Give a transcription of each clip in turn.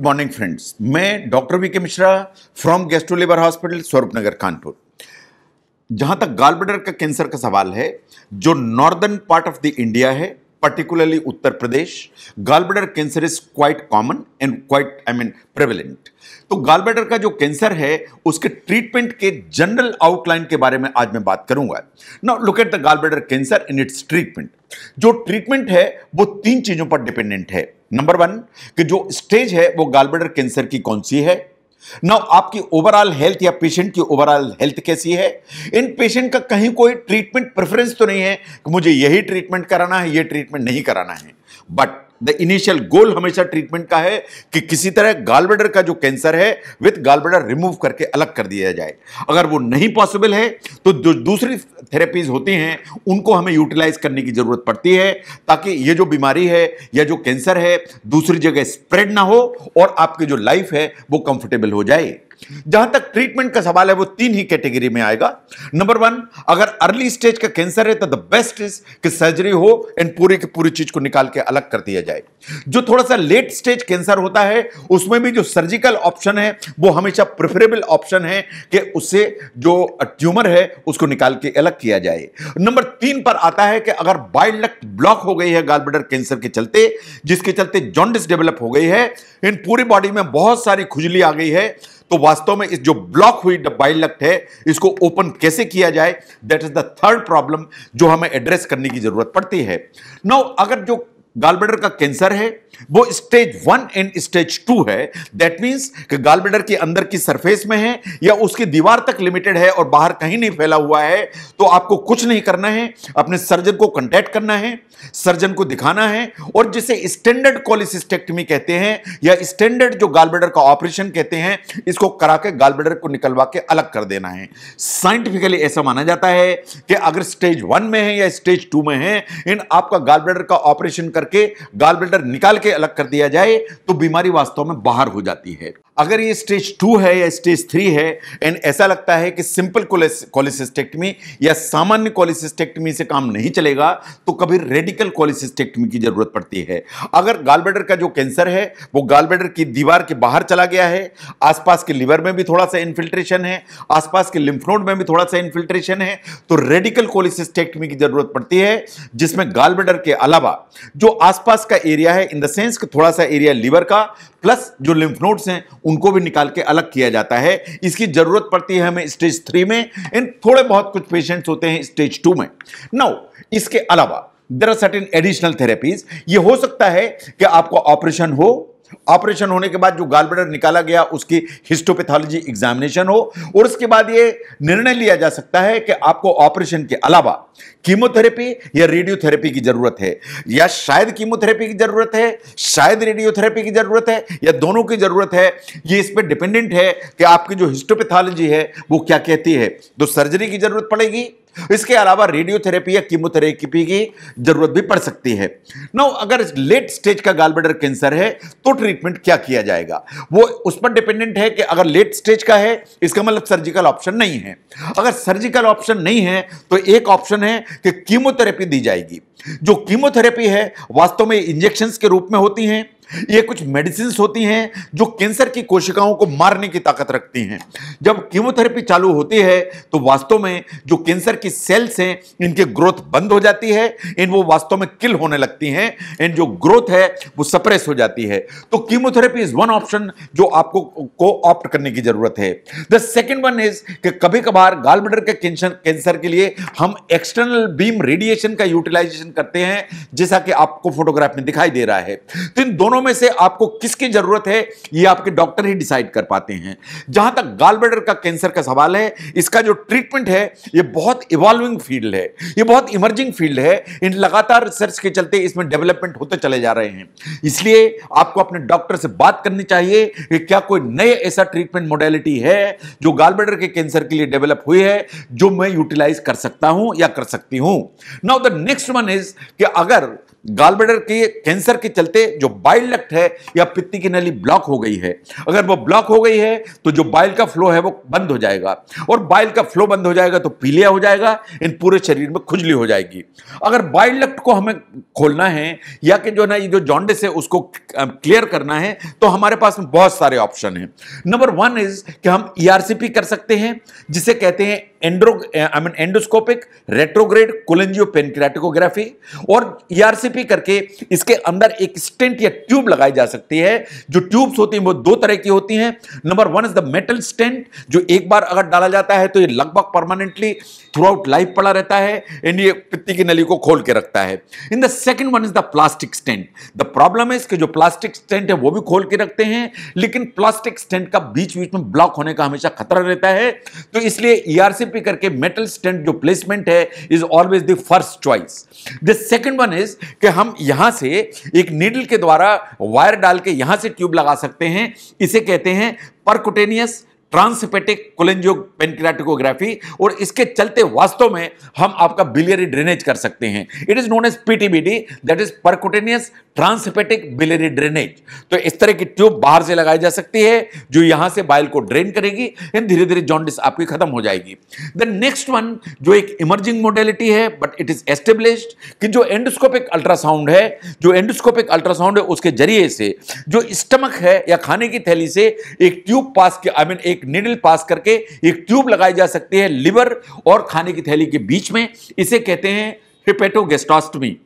good morning friends मैं doctor V K Mishra from gastro लेबर hospital Nagar Kanpur जहां तक गाल का कैंसर का सवाल है जो northern part of the India है particularly Uttar Pradesh gallbladder cancer is quite common and quite I mean prevalent तो gallbladder का जो कैंसर है उसके ट्रीटमेंट के जनरल आउटलाइन के बारे में आज मैं बात करूंगा now look at the gallbladder cancer in its treatment जो ट्रीटमेंट है वो तीन चीजों पर डिपेंडेंट है नंबर वन कि जो स्टेज है वो गालब्लडर कैंसर की कौन सी है नाउ आपकी ओवरऑल हेल्थ या पेशेंट की ओवरऑल हेल्थ कैसी है इन पेशेंट का कहीं कोई ट्रीटमेंट प्रेफरेंस तो नहीं है कि मुझे यही ट्रीटमेंट कराना है ये ट्रीटमेंट नहीं कराना है बट द इनिशियल गोल हमेशा ट्रीटमेंट का है कि किसी तरह गालबेडर का जो कैंसर है विथ गालबेडर रिमूव करके अलग कर दिया जाए अगर वो नहीं पॉसिबल है तो जो दूसरी थेरेपीज होती हैं उनको हमें यूटिलाइज करने की ज़रूरत पड़ती है ताकि ये जो बीमारी है या जो कैंसर है दूसरी जगह स्प्रेड ना हो और आपकी जो लाइफ है वो कंफर्टेबल हो जाए जहां तक ट्रीटमेंट का सवाल है वो तीन ही कैटेगरी में आएगा नंबर वन अगर अर्ली स्टेज का कैंसर है तो द बेस्ट इज कि सर्जरी हो एंड पूरी की पूरी चीज को निकाल के अलग कर दिया जाए जो थोड़ा सा लेट स्टेज कैंसर होता है उसमें भी जो सर्जिकल ऑप्शन है वो हमेशा प्रेफरेबल ऑप्शन है कि उससे जो ट्यूमर है उसको निकाल के अलग किया जाए नंबर तीन पर आता है कि अगर बाइल ब्लॉक हो गई है गालब्लडर कैंसर के चलते जिसके चलते जॉन्डिस डेवलप हो गई है इन पूरी बॉडी में बहुत सारी खुजली आ गई है तो वास्तव में इस जो ब्लॉक हुई बाइल लक्ट है इसको ओपन कैसे किया जाए that is the third problem जो हमें एड्रेस करने की जरूरत पड़ती है नौ अगर जो गालबेडर का कैंसर है वो stage one and stage two है दैट मीन्स कि गालबेडर के अंदर की सरफेस में है या उसकी दीवार तक लिमिटेड है और बाहर कहीं नहीं फैला हुआ है तो आपको कुछ नहीं करना है अपने सर्जन को कंटेक्ट करना है सर्जन को दिखाना है और जिसे स्टैंडर्ड कॉलिसिस्टेक्टमी कहते हैं या स्टैंडर्ड जो गालबेडर का ऑपरेशन कहते हैं इसको करा के गालबेडर को निकलवा के अलग कर देना है साइंटिफिकली ऐसा माना जाता है कि अगर स्टेज वन में है या स्टेज टू में है इन आपका गालबेडर का ऑपरेशन करके गाल ब्लेडर निकाल के अलग कर दिया जाए तो बीमारी वास्तव में बाहर हो जाती है अगर ये स्टेज टू है या स्टेज थ्री है एंड ऐसा लगता है कि सिंपल कोलिसिस्टेक्टमी या सामान्य कोलिसिस्टेक्टमी से काम नहीं चलेगा तो कभी रेडिकल कोलिसिस्टेक्टमी की जरूरत पड़ती है अगर गालबेडर का जो कैंसर है वो गालबेडर की दीवार के बाहर चला गया है आसपास के लिवर में भी थोड़ा सा इन्फिल्ट्रेशन है आसपास के लिम्फनोड में भी थोड़ा सा इन्फिल्ट्रेशन है तो रेडिकल कोलिसिस्टेक्टमी की जरूरत पड़ती है जिसमें गालबेडर के अलावा जो आसपास का एरिया है इन द सेंस थोड़ा सा एरिया लिवर का प्लस जो लिम्फनोड्स हैं उनको भी निकाल के अलग किया जाता है इसकी ज़रूरत पड़ती है हमें स्टेज थ्री में एंड थोड़े बहुत कुछ पेशेंट्स होते हैं स्टेज टू में नौ इसके अलावा there are certain additional therapies ये हो सकता है कि आपको ऑपरेशन हो ऑपरेशन होने के बाद जो गालबेडर निकाला गया उसकी हिस्टोपैथोलॉजी एग्जामिनेशन हो और उसके बाद ये निर्णय लिया जा सकता है कि आपको ऑपरेशन के अलावा कीमोथेरेपी या रेडियोथेरेपी की ज़रूरत है या शायद कीमोथेरेपी की ज़रूरत है शायद रेडियोथेरेपी की ज़रूरत है या दोनों की ज़रूरत है ये इस पर डिपेंडेंट है कि आपकी जो हिस्टोपैथोलॉजी है वो क्या कहती है तो सर्जरी की ज़रूरत पड़ेगी इसके अलावा रेडियोथेरेपी या कीमोथेरेपी की जरूरत भी पड़ सकती है नौ अगर लेट स्टेज का गालबडर कैंसर है तो ट्रीटमेंट क्या किया जाएगा वो उस पर डिपेंडेंट है कि अगर लेट स्टेज का है इसका मतलब सर्जिकल ऑप्शन नहीं है अगर सर्जिकल ऑप्शन नहीं है तो एक ऑप्शन है कि कीमोथेरेपी दी जाएगी जो कीमोथेरेपी है वास्तव में इंजेक्शन के रूप में होती हैं ये कुछ मेडिसिन होती हैं जो कैंसर की कोशिकाओं को मारने की ताकत रखती हैं जब कीमोथेरेपी चालू होती है तो वास्तव में जो कैंसर की सेल्स हैं इनकी ग्रोथ बंद हो जाती है इन वो वास्तव में किल होने लगती हैं एंड जो ग्रोथ है वो सप्रेस हो जाती है तो कीमोथेरेपी इज वन ऑप्शन जो आपको को ऑप्ट करने की जरूरत है द सेकेंड वन इज कि कभी कभार गालबर के कैंसर के लिए हम एक्सटर्नल बीम रेडिएशन का यूटिलाइजेशन रिप्रेजेंट करते हैं जैसा कि आपको फोटोग्राफ में दिखाई दे रहा है तो इन दोनों में से आपको किसकी जरूरत है ये आपके डॉक्टर ही डिसाइड कर पाते हैं जहां तक गालबेडर का कैंसर का सवाल है इसका जो ट्रीटमेंट है ये बहुत इवॉल्विंग फील्ड है ये बहुत इमर्जिंग फील्ड है इन लगातार रिसर्च के चलते इसमें डेवलपमेंट होते चले जा रहे हैं इसलिए आपको अपने डॉक्टर से बात करनी चाहिए कि क्या कोई नए ऐसा ट्रीटमेंट मोडेलिटी है जो गालबेडर के कैंसर के लिए डेवलप हुई है जो मैं यूटिलाइज कर सकता हूं या कर सकती हूं now the next one is is कि अगर गालब्लेडर के कैंसर के चलते जो बाइल डक्ट है या पित्ती की नली ब्लॉक हो गई है अगर वो ब्लॉक हो गई है तो जो बाइल का फ्लो है वो बंद हो जाएगा और बाइल का फ्लो बंद हो जाएगा तो पीलिया हो जाएगा इन पूरे शरीर में खुजली हो जाएगी अगर बाइल डक्ट को हमें खोलना है या कि जो ना ये जो जॉन्डिस है उसको क्लियर करना है तो हमारे पास में बहुत सारे ऑप्शन हैं नंबर वन इज कि हम ई e कर सकते हैं जिसे कहते हैं endo I mean endoscopic retrograde cholangiopancreatography और ई e रेसिपी करके इसके अंदर एक स्टेंट या ट्यूब लगाई जा सकती है जो ट्यूब्स होती हैं वो दो तरह की होती हैं number one is the metal stent जो एक बार अगर डाला जाता है तो ये लगभग परमानेंटली थ्रू आउट लाइफ पड़ा रहता है एंड ये पित्ती की नली को खोल के रखता है in the second one is the plastic stent the problem is कि जो प्लास्टिक स्टेंट है वो भी खोल के रखते हैं लेकिन प्लास्टिक स्टेंट का बीच बीच में ब्लॉक होने का हमेशा खतरा रहता है तो इसलिए ईआरसीपी e करके मेटल स्टेंट जो प्लेसमेंट है is always the first choice the second one is कि हम यहां से एक नीडल के द्वारा वायर डाल के यहां से ट्यूब लगा सकते हैं इसे कहते हैं परकुटेनियस ट्रांसपेटिक कोलेंजियो पेनक्रियाटिकोग्राफी और इसके चलते वास्तव में हम आपका बिलियरी ड्रेनेज कर सकते हैं it is known as PTBD that is percutaneous transhepatic biliary drainage तो इस तरह की ट्यूब बाहर से लगाई जा सकती है जो यहां से बाइल को ड्रेन करेगी एंड धीरे धीरे जॉन्डिस आपकी खत्म हो जाएगी द नेक्स्ट वन जो एक इमर्जिंग मोडेलिटी है बट इट इज एस्टेब्लिश कि जो एंडोस्कोपिक अल्ट्रासाउंड है जो एंडोस्कोपिक अल्ट्रासाउंड है उसके जरिए से जो स्टमक है या खाने की थैली से एक ट्यूब पास के आई I मीन mean, एक एक निडल पास करके एक ट्यूब लगाई जा सकती है लिवर और खाने की थैली के बीच में इसे कहते हैं हिपेटोगेस्टोस्टमी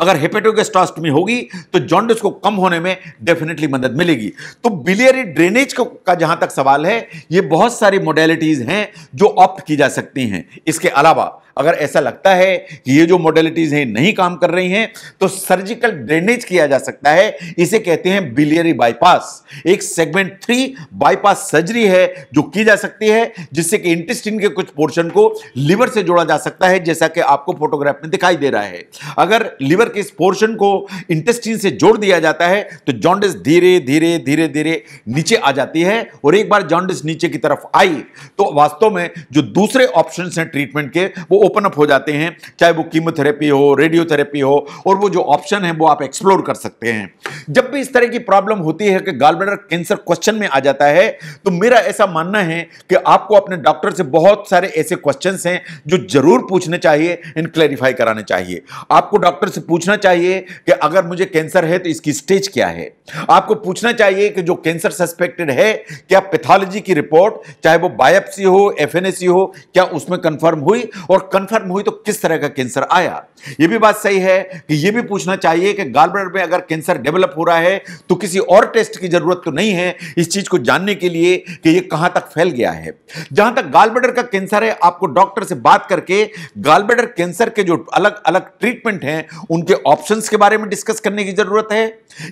अगर हेपेटोगेस्टोस्टमी होगी तो जॉन्डिस को कम होने में डेफिनेटली मदद मिलेगी तो बिलियरी ड्रेनेज का जहां तक सवाल है ये बहुत सारी मोडेलिटीज हैं जो ऑप्ट की जा सकती हैं इसके अलावा अगर ऐसा लगता है कि ये जो मोडेलिटीज़ हैं नहीं काम कर रही हैं तो सर्जिकल ड्रेनेज किया जा सकता है इसे कहते हैं बिलियरी बाईपास एक सेगमेंट थ्री बाईपास सर्जरी है जो की जा सकती है जिससे कि इंटेस्टिन के कुछ पोर्शन को लिवर से जोड़ा जा सकता है जैसा कि आपको फोटोग्राफ में दिखाई दे रहा है अगर लिवर के इस पोर्शन को इंटेस्टिन से जोड़ दिया जाता है तो जॉन्डिस धीरे धीरे धीरे धीरे नीचे आ जाती है और एक बार जॉन्डिस नीचे की तरफ आई तो वास्तव में जो दूसरे ऑप्शन हैं ट्रीटमेंट के वो ओपन अप हो जाते हैं चाहे वो कीमोथेरेपी हो रेडियोथेरेपी हो और वो जो ऑप्शन है वो आप एक्सप्लोर कर सकते हैं जब भी इस तरह की प्रॉब्लम होती है कि गालब्लडर कैंसर क्वेश्चन में आ जाता है तो मेरा ऐसा मानना है कि आपको अपने डॉक्टर से बहुत सारे ऐसे क्वेश्चन हैं जो जरूर पूछने चाहिए एंड क्लैरिफाई कराने चाहिए आपको डॉक्टर से पूछना चाहिए कि अगर मुझे कैंसर है तो इसकी स्टेज क्या है आपको पूछना चाहिए कि जो कैंसर सस्पेक्टेड है क्या पैथोलॉजी की रिपोर्ट चाहे वो बायोप्सी हो एफ हो क्या उसमें कंफर्म हुई और कंफर्म हुई तो किस तरह का कैंसर आया ये भी बात सही है कि ये भी पूछना चाहिए कि गालब्लड में अगर कैंसर डेवलप हो रहा है तो किसी और टेस्ट की जरूरत तो नहीं है इस चीज को जानने के लिए कि ये कहां तक फैल गया है जहां तक गालब्लडर का कैंसर है आपको डॉक्टर से बात करके गालब्लडर कैंसर के जो अलग अलग ट्रीटमेंट हैं उनके ऑप्शन के बारे में डिस्कस करने की जरूरत है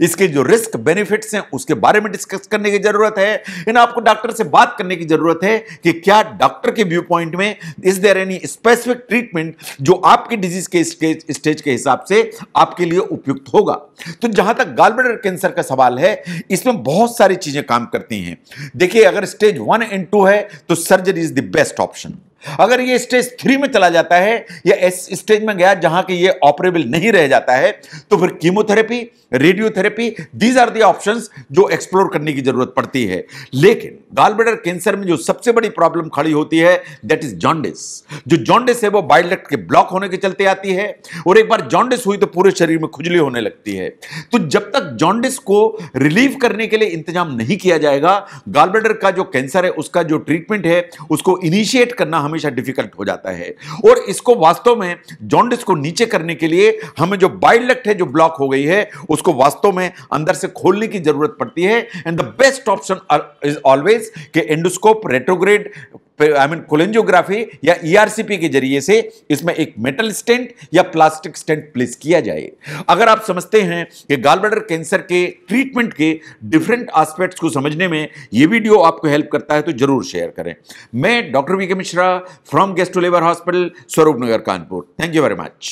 इसके जो रिस्क बेनिफिट्स हैं उसके बारे में डिस्कस करने की जरूरत है इन आपको डॉक्टर से बात करने की जरूरत है कि क्या डॉक्टर के व्यू पॉइंट में इस देर एनी स्पेसिफिक ट्रीटमेंट जो आपके डिजीज के स्टेज के हिसाब से आपके लिए उपयुक्त होगा तो जहां तक गालबर कैंसर का सवाल है इसमें बहुत सारी चीजें काम करती हैं देखिए अगर स्टेज वन एंड टू है तो surgery is the best option अगर ये स्टेज थ्री में चला जाता है या इस स्टेज में गया जहां कि ये ऑपरेबल नहीं रह जाता है तो फिर chemotherapy radiotherapy these are the options जो एक्सप्लोर करने की जरूरत पड़ती है लेकिन गालबेडर कैंसर में जो सबसे बड़ी प्रॉब्लम खड़ी होती है दैट इज जॉन्डिस जो जॉन्डिस है वो बाइलेक्ट के ब्लॉक होने के चलते आती है और एक बार जॉन्डिस हुई तो पूरे शरीर में खुजली होने लगती है तो जब तक जॉन्डिस को रिलीव करने के लिए इंतजाम नहीं किया जाएगा गालबेडर का जो कैंसर है उसका जो ट्रीटमेंट है उसको इनिशिएट करना हमेशा डिफिकल्ट हो जाता है और इसको वास्तव में जॉन्डिस को नीचे करने के लिए हमें जो बाइलेक्ट है जो ब्लॉक हो गई है उसको वास्तव में अंदर से खोलने की जरूरत पड़ती है and the best option is always के endoscope retrograde I mean cholangiography या ईआरसीपी e के जरिए से इसमें एक मेटल स्टेंट या प्लास्टिक स्टेंट प्लेस किया जाए अगर आप समझते हैं कि गाल कैंसर के ट्रीटमेंट के डिफरेंट आस्पेक्ट्स को समझने में ये वीडियो आपको हेल्प करता है तो जरूर शेयर करें मैं डॉक्टर वी मिश्रा फ्रॉम टू लेबर hospital Swaroop Nagar Kanpur thank you very much